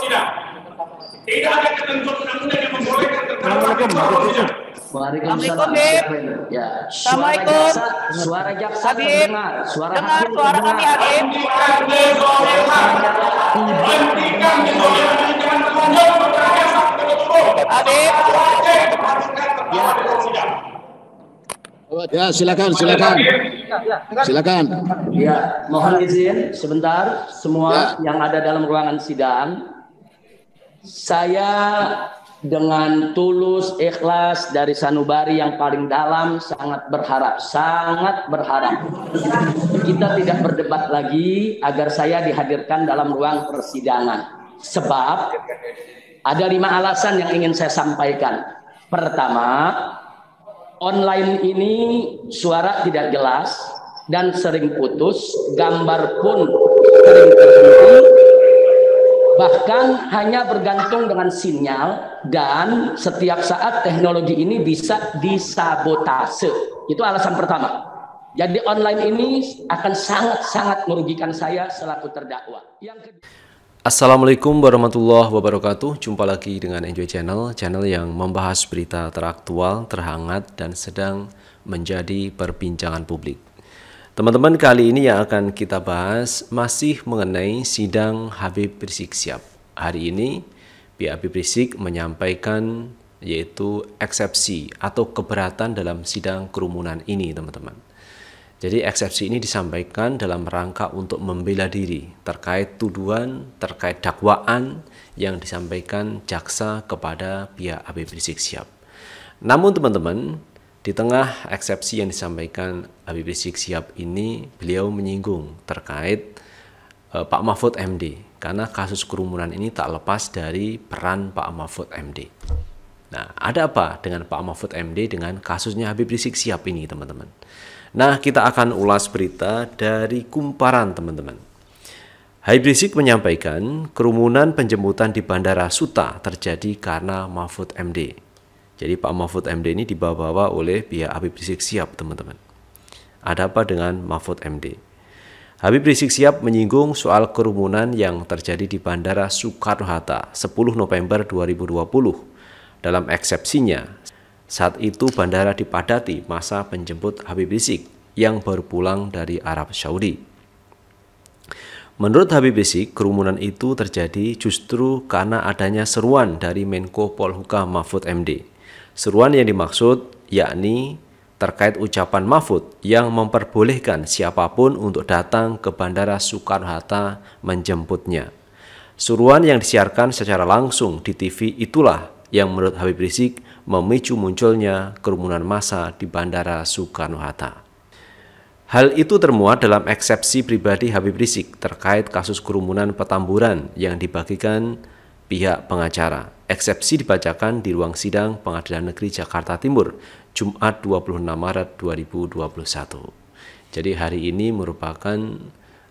sidang. Tidak ada ketentuan undang-undang yang membolehkan terdakwa sidang. Assalamualaikum. Suara jaksa terdengar. dengar suara kami hakim. Hentikan kezoliman. Hentikan kezoliman. Jangan terlanjur sampai Habib. Ya, silakan, ya, ya, ya. silakan. Silakan. Ya, mohon izin sebentar semua ya. yang ada dalam ruangan sidang. Saya dengan tulus ikhlas dari sanubari yang paling dalam sangat berharap, sangat berharap. Kita tidak berdebat lagi agar saya dihadirkan dalam ruang persidangan. Sebab ada lima alasan yang ingin saya sampaikan. Pertama, online ini suara tidak jelas dan sering putus, gambar pun sering terhenti, bahkan hanya bergantung dengan sinyal dan setiap saat teknologi ini bisa disabotase. Itu alasan pertama. Jadi online ini akan sangat-sangat merugikan saya selaku terdakwa. Yang kedua Assalamualaikum warahmatullahi wabarakatuh. Jumpa lagi dengan Enjoy Channel, channel yang membahas berita teraktual, terhangat, dan sedang menjadi perbincangan publik. Teman-teman, kali ini yang akan kita bahas masih mengenai sidang Habib Rizik Siap. Hari ini, pihak Habib Rizik menyampaikan yaitu eksepsi atau keberatan dalam sidang kerumunan ini, teman-teman. Jadi eksepsi ini disampaikan dalam rangka untuk membela diri terkait tuduhan, terkait dakwaan yang disampaikan jaksa kepada pihak Habib Rizik Siap. Namun teman-teman, di tengah eksepsi yang disampaikan Habib Rizik Siap ini, beliau menyinggung terkait uh, Pak Mahfud MD karena kasus kerumunan ini tak lepas dari peran Pak Mahfud MD. Nah, ada apa dengan Pak Mahfud MD dengan kasusnya Habib Rizik Siap ini, teman-teman? Nah, kita akan ulas berita dari kumparan teman-teman. Hai Rizik menyampaikan kerumunan penjemputan di Bandara Suta terjadi karena Mahfud MD. Jadi Pak Mahfud MD ini dibawa-bawa oleh pihak Habib Rizik Siap teman-teman. Ada apa dengan Mahfud MD? Habib Rizik Siap menyinggung soal kerumunan yang terjadi di Bandara Soekarno-Hatta 10 November 2020 dalam eksepsinya. Saat itu bandara dipadati masa penjemput Habib Rizik yang baru pulang dari Arab Saudi. Menurut Habib Rizik, kerumunan itu terjadi justru karena adanya seruan dari Menko Polhuka Mahfud MD. Seruan yang dimaksud yakni terkait ucapan Mahfud yang memperbolehkan siapapun untuk datang ke Bandara Soekarno-Hatta menjemputnya. Suruan yang disiarkan secara langsung di TV itulah yang menurut Habib Rizik memicu munculnya kerumunan massa di Bandara Soekarno-Hatta. Hal itu termuat dalam eksepsi pribadi Habib Rizik terkait kasus kerumunan petamburan yang dibagikan pihak pengacara. Eksepsi dibacakan di ruang sidang Pengadilan Negeri Jakarta Timur, Jumat 26 Maret 2021. Jadi hari ini merupakan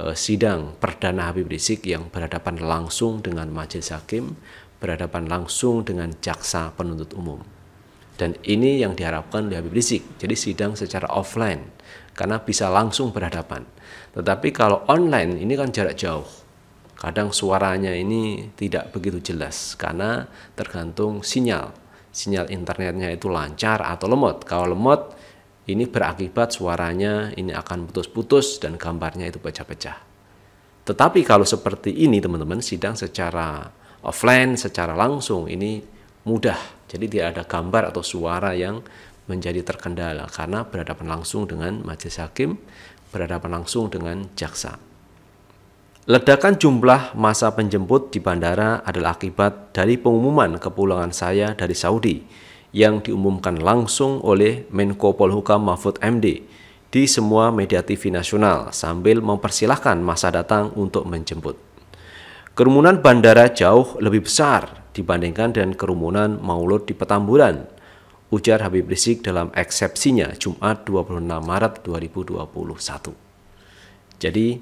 eh, sidang perdana Habib Rizik yang berhadapan langsung dengan majelis hakim, berhadapan langsung dengan jaksa penuntut umum. Dan ini yang diharapkan oleh Habib Rizik. Jadi sidang secara offline karena bisa langsung berhadapan. Tetapi kalau online ini kan jarak jauh. Kadang suaranya ini tidak begitu jelas karena tergantung sinyal. Sinyal internetnya itu lancar atau lemot. Kalau lemot ini berakibat suaranya ini akan putus-putus dan gambarnya itu pecah-pecah. Tetapi kalau seperti ini teman-teman sidang secara offline secara langsung ini mudah. Jadi tidak ada gambar atau suara yang menjadi terkendala karena berhadapan langsung dengan majelis hakim, berhadapan langsung dengan jaksa. Ledakan jumlah masa penjemput di bandara adalah akibat dari pengumuman kepulangan saya dari Saudi yang diumumkan langsung oleh Menko Polhukam Mahfud MD di semua media TV nasional sambil mempersilahkan masa datang untuk menjemput. Kerumunan bandara jauh lebih besar dibandingkan dengan kerumunan Maulud di Petamburan, ujar Habib Rizik dalam eksepsinya Jumat 26 Maret 2021. Jadi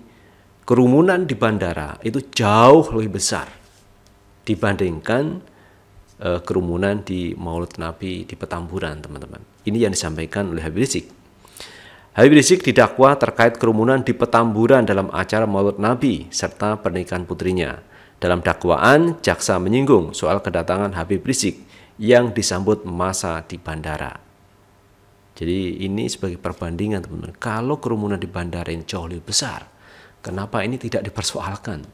kerumunan di bandara itu jauh lebih besar dibandingkan uh, kerumunan di Maulud Nabi di Petamburan, teman-teman. Ini yang disampaikan oleh Habib Rizik. Habib Rizik didakwa terkait kerumunan di Petamburan dalam acara Maulud Nabi serta pernikahan putrinya. Dalam dakwaan, jaksa menyinggung soal kedatangan Habib Rizik yang disambut masa di bandara. Jadi ini sebagai perbandingan teman-teman. Kalau kerumunan di bandara ini jauh lebih besar, kenapa ini tidak dipersoalkan?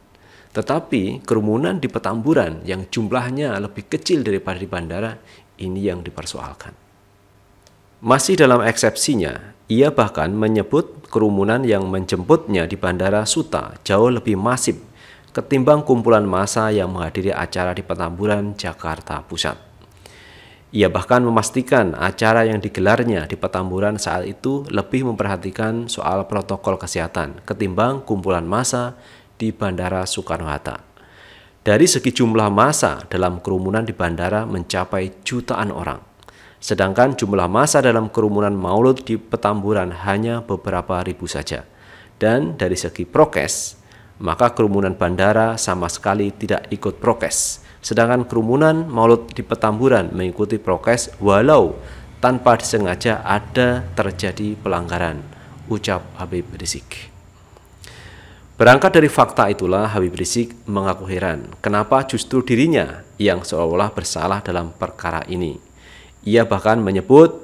Tetapi kerumunan di petamburan yang jumlahnya lebih kecil daripada di bandara ini yang dipersoalkan. Masih dalam eksepsinya, ia bahkan menyebut kerumunan yang menjemputnya di bandara Suta jauh lebih masif ketimbang kumpulan massa yang menghadiri acara di Petamburan, Jakarta Pusat. Ia bahkan memastikan acara yang digelarnya di Petamburan saat itu lebih memperhatikan soal protokol kesehatan ketimbang kumpulan massa di Bandara Soekarno-Hatta. Dari segi jumlah massa dalam kerumunan di bandara mencapai jutaan orang. Sedangkan jumlah massa dalam kerumunan maulud di petamburan hanya beberapa ribu saja. Dan dari segi prokes, maka kerumunan bandara sama sekali tidak ikut prokes. Sedangkan kerumunan maulud di Petamburan mengikuti prokes walau tanpa disengaja ada terjadi pelanggaran, ucap Habib Rizik. Berangkat dari fakta itulah Habib Rizik mengaku heran kenapa justru dirinya yang seolah-olah bersalah dalam perkara ini. Ia bahkan menyebut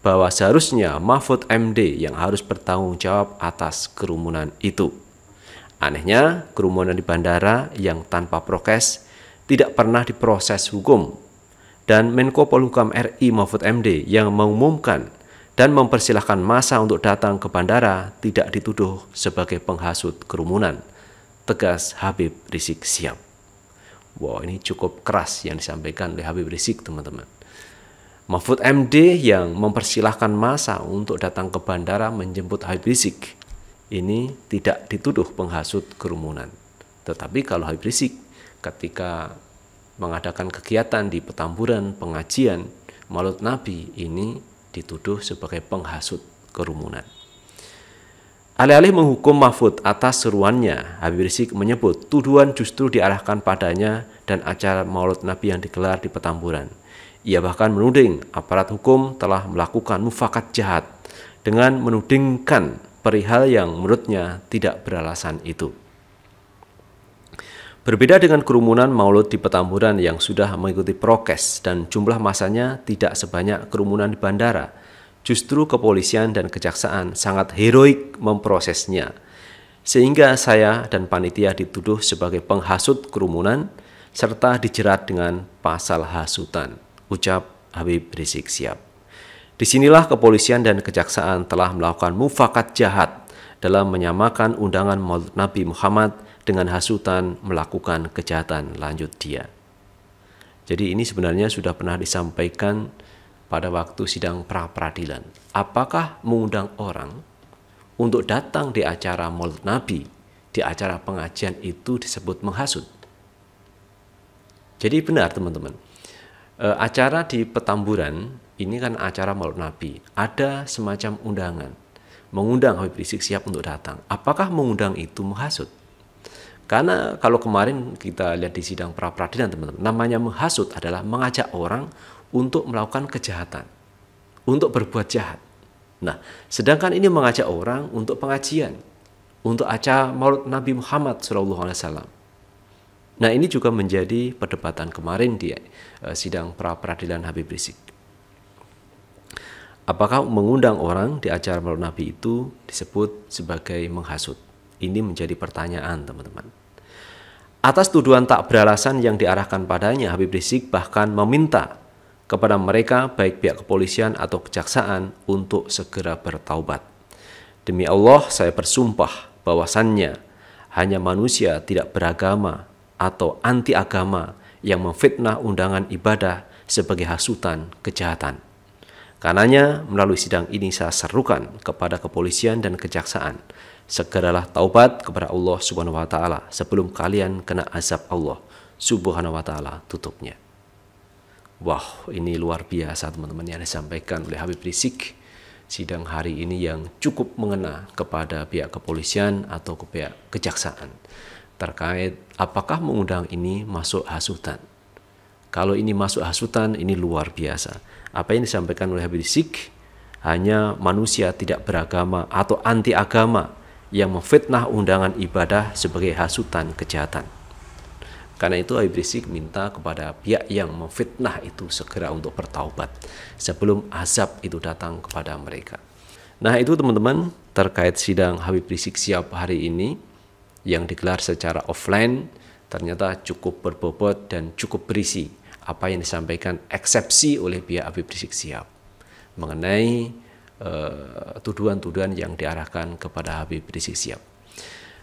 bahwa seharusnya Mahfud MD yang harus bertanggung jawab atas kerumunan itu. Anehnya, kerumunan di bandara yang tanpa prokes tidak pernah diproses hukum dan Menko Polhukam RI Mahfud MD yang mengumumkan dan mempersilahkan masa untuk datang ke bandara tidak dituduh sebagai penghasut kerumunan. Tegas Habib Rizik Siap. Wow, ini cukup keras yang disampaikan oleh Habib Rizik, teman-teman. Mahfud MD yang mempersilahkan masa untuk datang ke bandara menjemput Habib Rizik ini tidak dituduh penghasut kerumunan. Tetapi kalau Habib Rizik ketika mengadakan kegiatan di petamburan, pengajian, maulid Nabi ini dituduh sebagai penghasut kerumunan. Alih-alih menghukum Mahfud atas seruannya, Habib Rizik menyebut tuduhan justru diarahkan padanya dan acara maulid Nabi yang digelar di Petamburan. Ia bahkan menuding aparat hukum telah melakukan mufakat jahat dengan menudingkan perihal yang menurutnya tidak beralasan itu. Berbeda dengan kerumunan maulud di Petamburan yang sudah mengikuti prokes dan jumlah masanya tidak sebanyak kerumunan di bandara, justru kepolisian dan kejaksaan sangat heroik memprosesnya. Sehingga saya dan panitia dituduh sebagai penghasut kerumunan serta dijerat dengan pasal hasutan, ucap Habib Rizik Siap. Disinilah kepolisian dan kejaksaan telah melakukan mufakat jahat dalam menyamakan undangan Maulid Nabi Muhammad dengan hasutan melakukan kejahatan lanjut dia. Jadi ini sebenarnya sudah pernah disampaikan pada waktu sidang pra peradilan. Apakah mengundang orang untuk datang di acara Maulid Nabi, di acara pengajian itu disebut menghasut? Jadi benar teman-teman. Eh, acara di Petamburan ini kan acara Maulid Nabi, ada semacam undangan. Mengundang Habib Rizik siap untuk datang. Apakah mengundang itu menghasut? Karena kalau kemarin kita lihat di sidang pra peradilan teman-teman, namanya menghasut adalah mengajak orang untuk melakukan kejahatan, untuk berbuat jahat. Nah, sedangkan ini mengajak orang untuk pengajian, untuk acara Maulid Nabi Muhammad SAW. Nah, ini juga menjadi perdebatan kemarin di eh, sidang pra peradilan Habib Rizik. Apakah mengundang orang di acara Maulid Nabi itu disebut sebagai menghasut? Ini menjadi pertanyaan, teman-teman. Atas tuduhan tak beralasan yang diarahkan padanya, Habib Rizik bahkan meminta kepada mereka baik pihak kepolisian atau kejaksaan untuk segera bertaubat. Demi Allah, saya bersumpah bahwasannya hanya manusia tidak beragama atau anti agama yang memfitnah undangan ibadah sebagai hasutan kejahatan. Karenanya, melalui sidang ini saya serukan kepada kepolisian dan kejaksaan, segeralah taubat kepada Allah Subhanahu wa taala sebelum kalian kena azab Allah Subhanahu wa taala tutupnya. Wah, wow, ini luar biasa teman-teman yang disampaikan oleh Habib Rizik sidang hari ini yang cukup mengena kepada pihak kepolisian atau ke pihak kejaksaan terkait apakah mengundang ini masuk hasutan. Kalau ini masuk hasutan, ini luar biasa. Apa yang disampaikan oleh Habib Rizik hanya manusia tidak beragama atau anti agama yang memfitnah undangan ibadah sebagai hasutan kejahatan. Karena itu Habib Rizik minta kepada pihak yang memfitnah itu segera untuk bertaubat sebelum azab itu datang kepada mereka. Nah itu teman-teman terkait sidang Habib Rizik siap hari ini yang digelar secara offline ternyata cukup berbobot dan cukup berisi apa yang disampaikan eksepsi oleh pihak Habib Rizik Sihab mengenai eh, tuduhan-tuduhan yang diarahkan kepada Habib Rizik Sihab.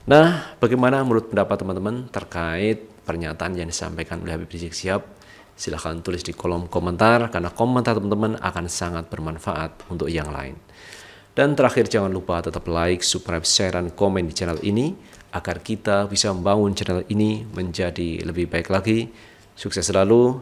Nah, bagaimana menurut pendapat teman-teman terkait pernyataan yang disampaikan oleh Habib Rizik Sihab? Silahkan tulis di kolom komentar karena komentar teman-teman akan sangat bermanfaat untuk yang lain. Dan terakhir jangan lupa tetap like, subscribe, share, dan komen di channel ini agar kita bisa membangun channel ini menjadi lebih baik lagi. Sukses selalu,